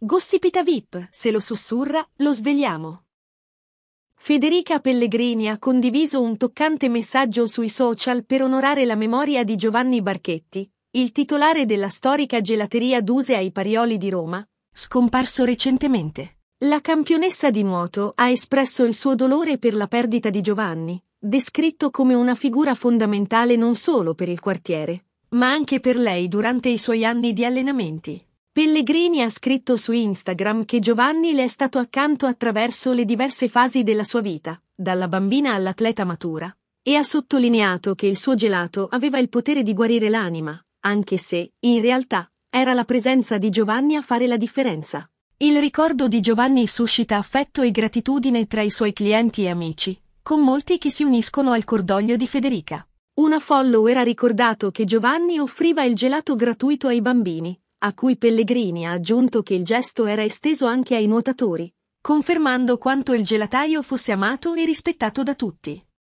Gossipita VIP, se lo sussurra, lo svegliamo. Federica Pellegrini ha condiviso un toccante messaggio sui social per onorare la memoria di Giovanni Barchetti, il titolare della storica gelateria Duse ai Parioli di Roma, scomparso recentemente. La campionessa di nuoto ha espresso il suo dolore per la perdita di Giovanni, descritto come una figura fondamentale non solo per il quartiere, ma anche per lei durante i suoi anni di allenamenti. Pellegrini ha scritto su Instagram che Giovanni le è stato accanto attraverso le diverse fasi della sua vita, dalla bambina all'atleta matura, e ha sottolineato che il suo gelato aveva il potere di guarire l'anima, anche se, in realtà, era la presenza di Giovanni a fare la differenza. Il ricordo di Giovanni suscita affetto e gratitudine tra i suoi clienti e amici, con molti che si uniscono al cordoglio di Federica. Una follower ha ricordato che Giovanni offriva il gelato gratuito ai bambini, a cui Pellegrini ha aggiunto che il gesto era esteso anche ai nuotatori, confermando quanto il gelataio fosse amato e rispettato da tutti.